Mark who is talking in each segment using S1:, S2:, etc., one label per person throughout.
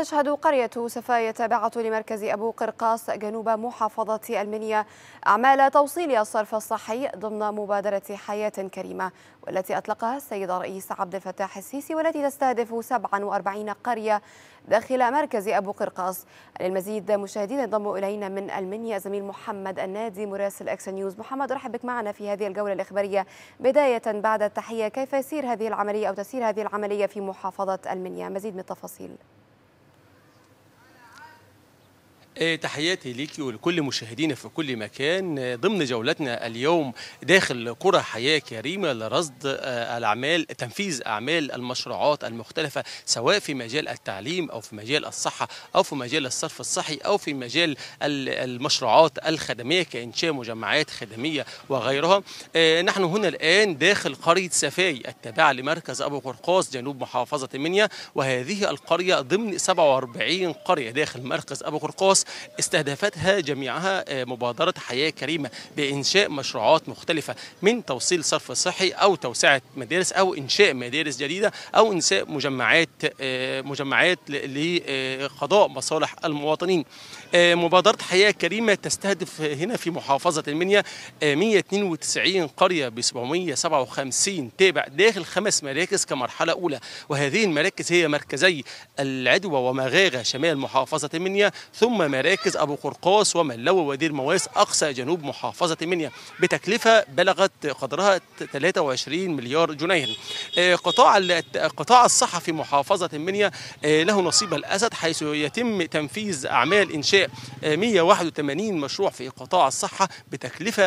S1: تشهد قرية سفاية تابعة لمركز أبو قرقاص جنوب محافظة المنيا أعمال توصيل الصرف الصحي ضمن مبادرة حياة كريمة والتي أطلقها السيد الرئيس عبد الفتاح السيسي والتي تستهدف 47 قرية داخل مركز أبو قرقاص للمزيد مشاهدينا ينضم إلينا من المنيا زميل محمد النادي مراسل أكس نيوز محمد رحب بك معنا في هذه الجولة الإخبارية بداية بعد التحية كيف يسير هذه العملية أو تسير هذه العملية في محافظة المنيا مزيد من التفاصيل
S2: آه، تحياتي ليك ولكل مشاهدينا في كل مكان آه، ضمن جولتنا اليوم داخل قرى حياة كريمة لرصد آه، الأعمال تنفيذ أعمال المشروعات المختلفة سواء في مجال التعليم أو في مجال الصحة أو في مجال الصرف الصحي أو في مجال المشروعات الخدمية كإنشاء مجمعات خدمية وغيرها نحن هنا الآن داخل قرية سفاي التابعة لمركز أبو قرقاص جنوب محافظة منيا وهذه القرية ضمن 47 قرية داخل مركز أبو قرقاص استهدفتها جميعها آه، مبادرة حياة كريمة بإنشاء مشروعات مختلفة من توصيل صرف صحي أو توسعة مدارس أو إنشاء مدارس جديدة أو إنشاء مجمعات آه، مجمعات لقضاء مصالح المواطنين آه، مبادرة حياة كريمة تستهدف هنا في محافظة المنيا 192 قرية ب 757 تابع داخل خمس مراكز كمرحلة أولى وهذه المراكز هي مركزي العدوى ومغاغة شمال محافظة المنيا ثم مراكز أبو قرقاس وملو ودير مواس أقصى جنوب محافظة منيا بتكلفة بلغت قدرها 23 مليار جنيه آه، قطاع القطاع في محافظة منيا آه، له نصيب الأسد حيث يتم تنفيذ أعمال إنشاء 181 آه، مشروع في قطاع الصحة بتكلفة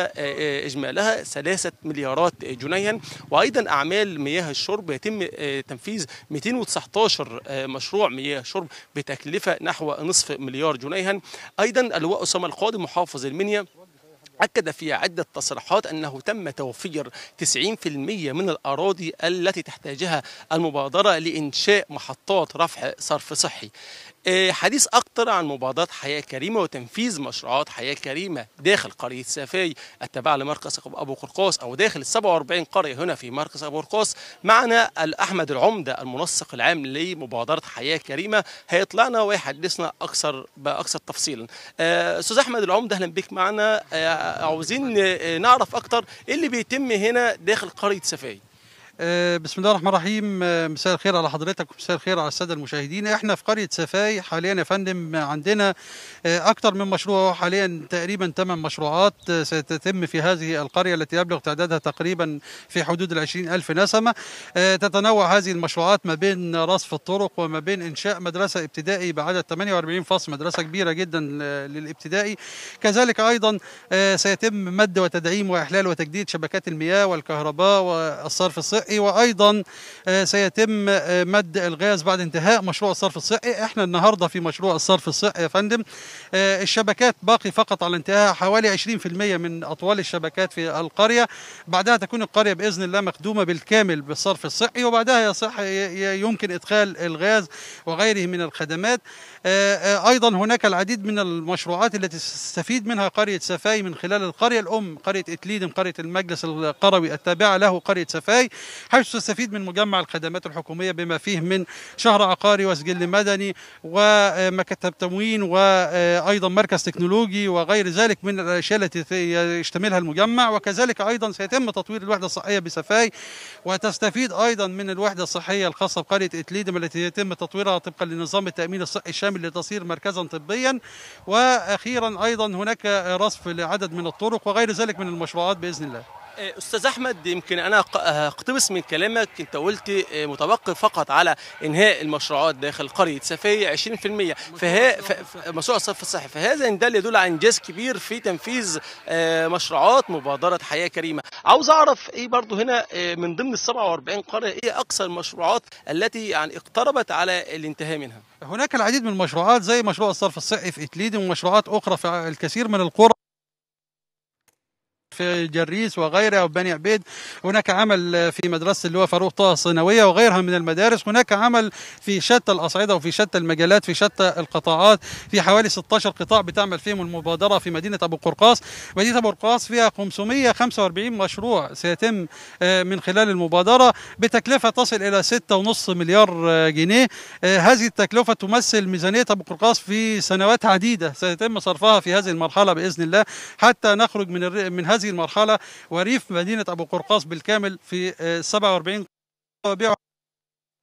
S2: إجمالها 3 مليارات جنيها وأيضا أعمال مياه الشرب يتم تنفيذ 219 مشروع مياه شرب بتكلفة نحو نصف مليار جنيها أيضا اللواء أسامة القاضي محافظ المنيا أكد في عدة تصريحات أنه تم توفير 90% من الأراضي التي تحتاجها المبادرة لإنشاء محطات رفع صرف صحي آه، حديث أكتر عن مبادرات حياة كريمة وتنفيذ مشروعات حياة كريمة داخل قرية سافي التابعة لمركز أبو قرقاس أو داخل ال 47 قرية هنا في مركز أبو قرقاس معنا الأحمد العمدة المنسق العام لمبادرة حياة كريمة هيطلعنا ويحدثنا أكثر بأكثر تفصيلا آه، أستاذ أحمد العمدة أهلا بك معنا آه، عاوزين نعرف أكتر إيه اللي بيتم هنا داخل قرية سافي
S3: آه، بسم الله الرحمن الرحيم آه، مساء الخير على حضرتك ومساء الخير على الساده المشاهدين احنا في قريه سفاي حاليا يا فندم عندنا آه، اكثر من مشروع حاليا تقريبا 8 مشروعات ستتم في هذه القريه التي يبلغ تعدادها تقريبا في حدود ال 20000 نسمه تتنوع هذه المشروعات ما بين رصف الطرق وما بين انشاء مدرسه ابتدائي بعدد 48 فصل مدرسه كبيره جدا للابتدائي كذلك ايضا سيتم مد وتدعيم واحلال وتجديد شبكات المياه والكهرباء والصرف الصحي الصحي وايضا آه، سيتم آه، مد الغاز بعد انتهاء مشروع الصرف الصحي احنا النهارده في مشروع الصرف الصحي يا فندم آه، الشبكات باقي فقط على انتهاء حوالي 20% من اطوال الشبكات في القريه بعدها تكون القريه باذن الله مخدومه بالكامل بالصرف الصحي وبعدها يصح يمكن ادخال الغاز وغيره من الخدمات ايضا هناك العديد من المشروعات التي تستفيد منها قريه سفاي من خلال القريه الام قريه اتليدم قريه المجلس القروي التابعه له قريه سفاي حيث تستفيد من مجمع الخدمات الحكومية بما فيه من شهر عقاري وسجل مدني ومكتب تموين وأيضا مركز تكنولوجي وغير ذلك من الأشياء التي يشتملها المجمع وكذلك أيضا سيتم تطوير الوحدة الصحية بسفاي وتستفيد أيضا من الوحدة الصحية الخاصة بقرية إتليدم التي يتم تطويرها طبقا لنظام التأمين الصحي الشامل لتصير مركزا طبيا وأخيرا أيضا هناك رصف لعدد من الطرق وغير ذلك من المشروعات بإذن الله إيه، استاذ احمد يمكن انا آه، اقتبس
S2: من كلامك انت قلت إيه، متوقف فقط على انهاء المشروعات داخل قريه سفيه 20% فهي مشروع الصرف الصحي فهذا ان دل يدل على انجاز كبير في تنفيذ آه، مشروعات مبادره حياه كريمه عاوز اعرف ايه برضو هنا آه، من ضمن ال 47 قريه ايه اقصى المشروعات التي يعني اقتربت على الانتهاء منها
S3: هناك العديد من المشروعات زي مشروع الصرف الصحي في اتليد ومشروعات اخرى في الكثير من القرى في جريس وغيرها وبني عبيد هناك عمل في مدرسة اللي هو فاروق طه الصينوية وغيرها من المدارس هناك عمل في شتى الأصعدة وفي شتى المجالات في شتى القطاعات في حوالي 16 قطاع بتعمل فيهم المبادرة في مدينة أبو قرقاص مدينة أبو قرقاص فيها 545 مشروع سيتم آه، من خلال المبادرة بتكلفة تصل إلى 6.5 مليار آه، جنيه آه، هذه التكلفة تمثل ميزانية أبو قرقاص في سنوات عديدة سيتم صرفها في هذه المرحلة بإذن الله حتى نخرج من من هذه هذه المرحلة وريف مدينة أبو قرقاص بالكامل في 47 آه،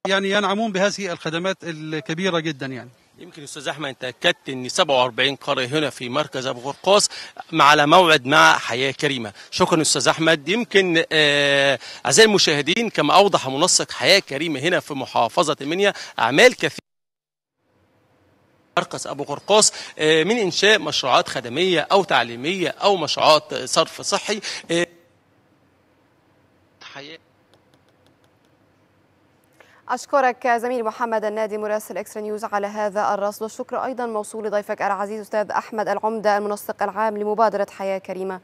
S3: يعني ينعمون بهذه الخدمات الكبيرة جدا يعني
S2: يمكن استاذ احمد انت اكدت ان 47 قريه هنا في مركز ابو قرقاص على موعد مع حياه كريمه شكرا استاذ احمد يمكن آه، اعزائي المشاهدين كما اوضح منسق حياه كريمه هنا في محافظه المنيا اعمال كثيره مرقص أبو قرقاص آه، من إنشاء مشروعات خدمية أو تعليمية أو مشروعات صرف صحي آه،
S1: أشكرك زميل محمد النادي مراسل إكسترا نيوز على هذا الرصد والشكر أيضا موصول لضيفك العزيز أستاذ أحمد العمدة المنسق العام لمبادرة حياة كريمة